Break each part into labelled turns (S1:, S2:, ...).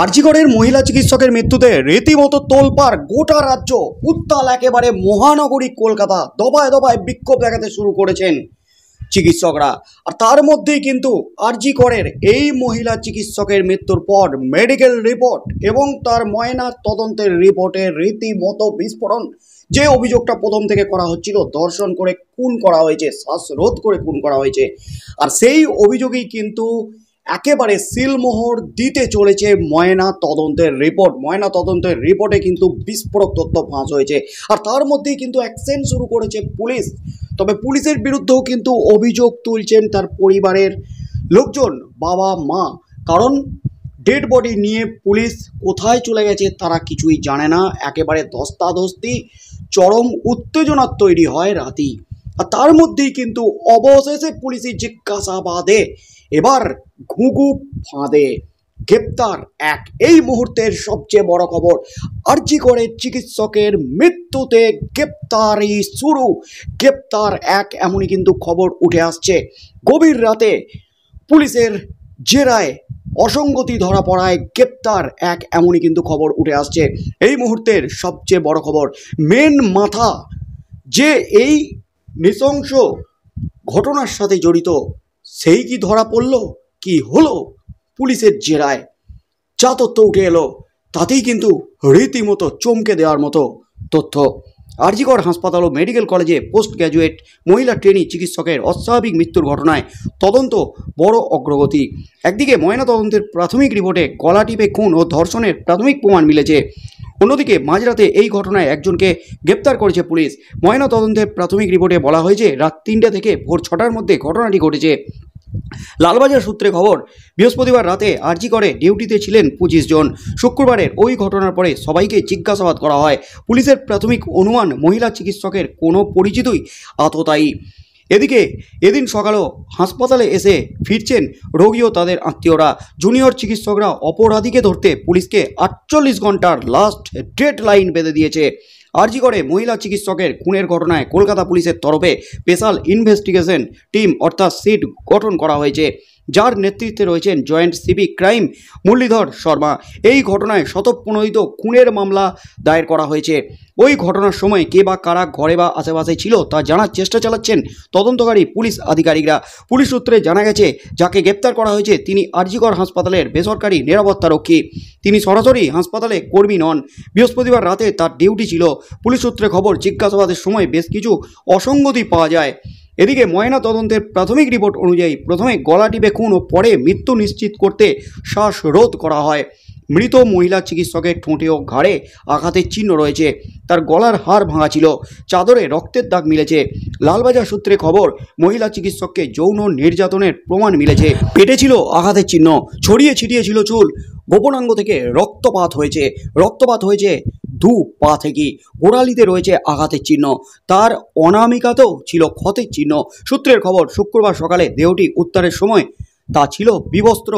S1: আর্জিগড়ের মহিলা চিকিৎসকের মৃত্যুতে রীতিমতো তোলপার গোটা রাজ্য উত্তাল একেবারে মহানগরী কলকাতা দবায় দবায় বিক্ষোভ দেখাতে শুরু করেছেন চিকিৎসকরা আর তার মধ্যেই কিন্তু আরজি করের এই মহিলা চিকিৎসকের মৃত্যুর পর মেডিকেল রিপোর্ট এবং তার ময়না তদন্তের রিপোর্টে রীতিমতো বিস্ফোরণ যে অভিযোগটা প্রথম থেকে করা হচ্ছিল দর্শন করে খুন করা হয়েছে শ্বাসরোধ করে খুন করা হয়েছে আর সেই অভিযোগেই কিন্তু একেবারে সিলমোহর দিতে চলেছে ময়না তদন্তের রিপোর্ট ময়না তদন্তের রিপোর্টে কিন্তু বিস্ফোরক তথ্য ফাঁস হয়েছে আর তার মধ্যেই কিন্তু অ্যাকশন শুরু করেছে পুলিশ তবে পুলিশের বিরুদ্ধেও কিন্তু অভিযোগ তুলছেন তার পরিবারের লোকজন বাবা মা কারণ ডেড বডি নিয়ে পুলিশ কোথায় চলে গেছে তারা কিছুই জানে না একেবারে ধস্তাধস্তি চরম উত্তেজনার তৈরি হয় রাতি আর তার মধ্যেই কিন্তু অবশেষে পুলিশের জিজ্ঞাসাবাদে এবার ঘুঘু ফাঁদে গ্রেপ্তার এক এই মুহূর্তের সবচেয়ে বড় খবর আর্জি করে চিকিৎসকের মৃত্যুতে গ্রেপ্তারি শুরু গ্রেপ্তার এক এমনই কিন্তু খবর উঠে আসছে গভীর রাতে পুলিশের জেরায় অসঙ্গতি ধরা পড়ায় গ্রেপ্তার এক এমনই কিন্তু খবর উঠে আসছে এই মুহূর্তের সবচেয়ে বড় খবর মেন মাথা যে এই নৃশংস ঘটনার সাথে জড়িত সেই কি ধরা পড়ল কি হলো পুলিশের জেরায় যা তথ্য উঠে এলো তাতেই কিন্তু রীতিমতো চমকে দেওয়ার মতো তথ্য আরজিগর হাসপাতাল ও মেডিকেল কলেজে পোস্ট গ্র্যাজুয়েট মহিলা ট্রেনি চিকিৎসকের অস্বাভাবিক মৃত্যুর ঘটনায় তদন্ত বড় অগ্রগতি একদিকে ময়না তদন্তের প্রাথমিক রিপোর্টে গলা টিপে খুন ও ধর্ষণের প্রাথমিক প্রমাণ মিলেছে অন্যদিকে মাঝরাতে এই ঘটনায় একজনকে গ্রেপ্তার করেছে পুলিশ ময়না তদন্তের প্রাথমিক রিপোর্টে বলা হয়েছে রাত তিনটা থেকে ভোর ছটার মধ্যে ঘটনাটি ঘটেছে লালবাজার সূত্রে খবর বৃহস্পতিবার রাতে আর্জি করে ডিউটিতে ছিলেন পঁচিশ জন শুক্রবারের ওই ঘটনার পরে সবাইকে জিজ্ঞাসাবাদ করা হয় পুলিশের প্রাথমিক অনুমান মহিলা চিকিৎসকের কোনো পরিচিতই আততায়ী এদিকে এদিন সকালেও হাসপাতালে এসে ফিরছেন রোগী ও তাদের আত্মীয়রা জুনিয়র চিকিৎসকরা অপরাধীকে ধরতে পুলিশকে আটচল্লিশ ঘন্টার লাস্ট ডেড লাইন বেঁধে দিয়েছে আরজিগড়ে মহিলা চিকিৎসকের খুনের ঘটনায় কলকাতা পুলিশের তরফে স্পেশাল ইনভেস্টিগেশন টিম অর্থাৎ সিট গঠন করা হয়েছে যার নেতৃত্বে রয়েছেন joint civic crime Muralidhar Sharma এই ঘটনায় শতপ্রণোদিত খুনের মামলা দায়ের করা হয়েছে ওই ঘটনার সময় কে বা কারা ঘরে বা আশেপাশে ছিল তা জানার চেষ্টা চালাচ্ছেন তদন্তকারী পুলিশ আধিকারিকরা পুলিশ সূত্রে জানা গেছে যাকে গ্রেপ্তার করা হয়েছে তিনি আরজিগড় হাসপাতালের বেসরকারি নিরাপত্তারক্ষী তিনি সরাসরি হাসপাতালে কর্মী নন বৃহস্পতিবার রাতে তার ডিউটি ছিল পুলিশ সূত্রে খবর জিজ্ঞাসাবাদের সময় বেশ কিছু অসঙ্গতি পাওয়া যায় এদিকে ময়না তদন্তের প্রাথমিক রিপোর্ট অনুযায়ী প্রথমে গলা টিপে খুন ও পরে মৃত্যু নিশ্চিত করতে শ্বাসরোধ করা হয় মৃত মহিলা চিকিৎসকের ঠোঁটে ও ঘাড়ে আঘাতের চিহ্ন রয়েছে তার গলার হাড় ভাঙা ছিল চাদরে রক্তের দাগ মিলেছে লালবাজার সূত্রে খবর মহিলা চিকিৎসককে যৌন নির্যাতনের প্রমাণ মিলেছে পেটে ছিল আঘাতের চিহ্ন ছড়িয়ে ছিটিয়ে ছিল চুল গোপনাঙ্গ থেকে রক্তপাত হয়েছে রক্তপাত হয়েছে দু পা থেকে গোড়ালিতে রয়েছে আঘাতের চিহ্ন তার অনামিকাতেও ছিল ক্ষতের চিহ্ন সূত্রের খবর শুক্রবার সকালে দেহটি উত্তরের সময় তা ছিল বিবস্ত্র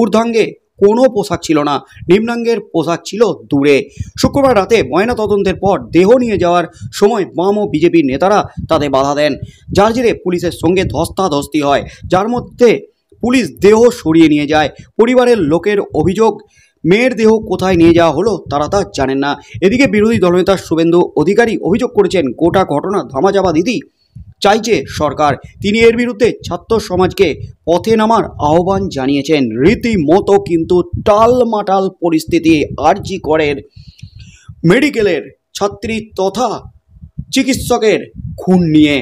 S1: ঊর্ধ্বাঙ্গে কোনো পোশাক ছিল না নিম্নাঙ্গের পোশাক ছিল দূরে শুক্রবার রাতে ময়নাতদন্তের পর দেহ নিয়ে যাওয়ার সময় বাম ও বিজেপির নেতারা তাতে বাধা দেন যার জেরে পুলিশের সঙ্গে ধস্তাধস্তি হয় যার মধ্যে পুলিশ দেহ সরিয়ে নিয়ে যায় পরিবারের লোকের অভিযোগ মেয়ের দেহ কোথায় নিয়ে যাওয়া হলো তারা তা জানেন না এদিকে বিরোধী দলনেতা শুভেন্দু অধিকারী অভিযোগ করেছেন গোটা ঘটনা ধামাচাপা দিদি চাইছে সরকার তিনি এর বিরুদ্ধে ছাত্র সমাজকে পথে নামার আহ্বান জানিয়েছেন রীতিমতো কিন্তু টালমাটাল পরিস্থিতি আরজি করেন মেডিকেলের ছাত্রী তথা চিকিৎসকের খুন নিয়ে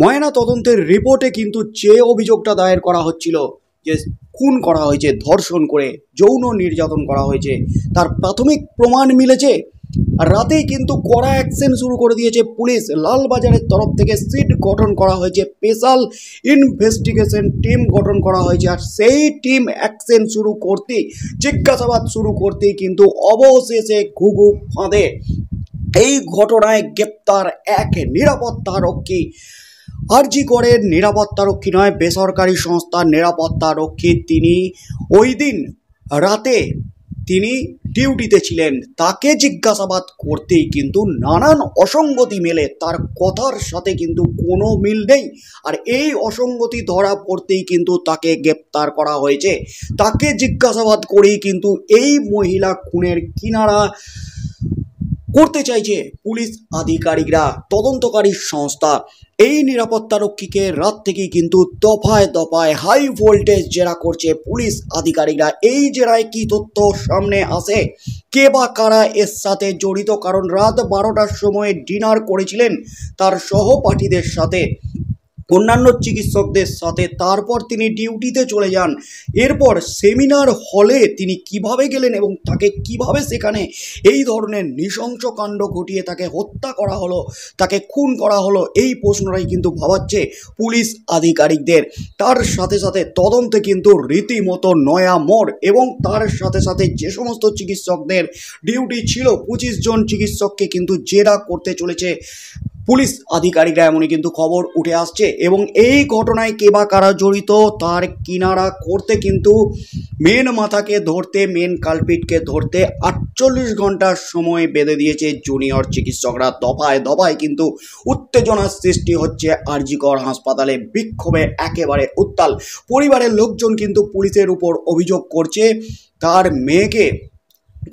S1: ময়না তদন্তের রিপোর্টে কিন্তু যে অভিযোগটা দায়ের করা হচ্ছিল যে খুন করা হয়েছে ধর্ষণ করে যৌন নির্যাতন করা হয়েছে তার প্রাথমিক প্রমাণ মিলেছে রাতেই কিন্তু কড়া অ্যাকশন শুরু করে দিয়েছে পুলিশ লালবাজারের তরফ থেকে সিট গঠন করা হয়েছে স্পেশাল ইনভেস্টিগেশন টিম গঠন করা হয়েছে আর সেই টিম অ্যাকশন শুরু করতেই জিজ্ঞাসাবাদ শুরু করতেই কিন্তু অবশেষে ঘুঘু ফাঁদে এই ঘটনায় গ্রেপ্তার এক নিরাপত্তা রক্ষী আরজি নিরাপত্তা নিরাপত্তারক্ষী নয় বেসরকারি সংস্থার নিরাপত্তারক্ষী তিনি ওই দিন রাতে তিনি ডিউটিতে ছিলেন তাকে জিজ্ঞাসাবাদ করতেই কিন্তু নানান অসঙ্গতি মেলে তার কথার সাথে কিন্তু কোনো মিল নেই আর এই অসঙ্গতি ধরা পড়তেই কিন্তু তাকে গ্রেপ্তার করা হয়েছে তাকে জিজ্ঞাসাবাদ করেই কিন্তু এই মহিলা খুনের কিনারা করতে চাইছে পুলিশ আধিকারিকরা তদন্তকারী সংস্থা এই নিরাপত্তারক্ষীকে রাত থেকেই কিন্তু দফায় দফায় হাই ভোল্টেজ জেরা করছে পুলিশ আধিকারিকরা এই জেরায় কি তথ্য সামনে আসে কে বা কারা এর সাথে জড়িত কারণ রাত বারোটার সময় ডিনার করেছিলেন তার সহপাঠীদের সাথে অন্যান্য চিকিৎসকদের সাথে তারপর তিনি ডিউটিতে চলে যান এরপর সেমিনার হলে তিনি কিভাবে গেলেন এবং তাকে কিভাবে সেখানে এই ধরনের নৃশংস কাণ্ড ঘটিয়ে তাকে হত্যা করা হলো তাকে খুন করা হলো এই প্রশ্নটাই কিন্তু ভাবাচ্ছে পুলিশ আধিকারিকদের তার সাথে সাথে তদন্তে কিন্তু রীতিমতো নয়া মোড় এবং তার সাথে সাথে যে সমস্ত চিকিৎসকদের ডিউটি ছিল পঁচিশ জন চিকিৎসককে কিন্তু জেরা করতে চলেছে পুলিশ আধিকারিকরা এমনই কিন্তু খবর উঠে আসছে এবং এই ঘটনায় কে বা কারা জড়িত তার কিনারা করতে কিন্তু মেন মাথাকে ধরতে মেন কালপিটকে ধরতে আটচল্লিশ ঘন্টার সময় বেঁধে দিয়েছে জুনিয়র চিকিৎসকরা দফায় দফায় কিন্তু উত্তেজনার সৃষ্টি হচ্ছে আরজিকর হাসপাতালে বিক্ষোভে একেবারে উত্তাল পরিবারের লোকজন কিন্তু পুলিশের উপর অভিযোগ করছে তার মেয়েকে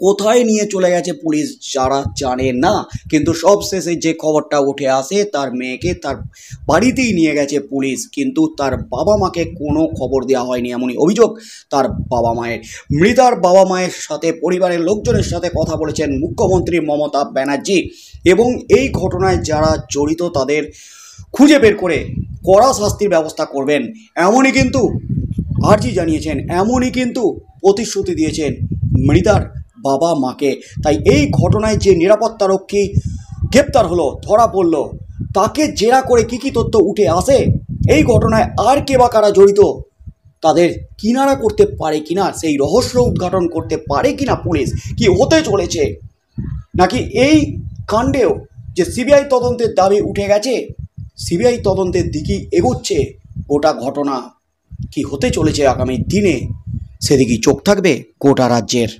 S1: কোথায় নিয়ে চলে গেছে পুলিশ যারা জানে না কিন্তু সবশেষে যে খবরটা উঠে আসে তার মেয়েকে তার বাড়িতেই নিয়ে গেছে পুলিশ কিন্তু তার বাবা মাকে কোনো খবর দেওয়া হয়নি এমনই অভিযোগ তার বাবা মায়ের মৃতার বাবা মায়ের সাথে পরিবারের লোকজনের সাথে কথা বলেছেন মুখ্যমন্ত্রী মমতা ব্যানার্জি এবং এই ঘটনায় যারা জড়িত তাদের খুঁজে বের করে কড়া শাস্তির ব্যবস্থা করবেন এমনই কিন্তু আর্জি জানিয়েছেন এমনই কিন্তু প্রতিশ্রুতি দিয়েছেন মৃতার বাবা মাকে তাই এই ঘটনায় যে নিরাপত্তারক্ষী গ্রেপ্তার হলো ধরা পড়ল তাকে জেরা করে কী কী তথ্য উঠে আসে এই ঘটনায় আর কে বা কারা জড়িত তাদের কিনারা করতে পারে কিনা সেই রহস্য উদ্ঘাটন করতে পারে কিনা পুলিশ কি হতে চলেছে নাকি এই কাণ্ডেও যে সিবিআই তদন্তের দাবি উঠে গেছে সিবিআই তদন্তের দিকেই এগোচ্ছে গোটা ঘটনা কি হতে চলেছে আগামী দিনে সেদিকেই চোখ থাকবে গোটা রাজ্যের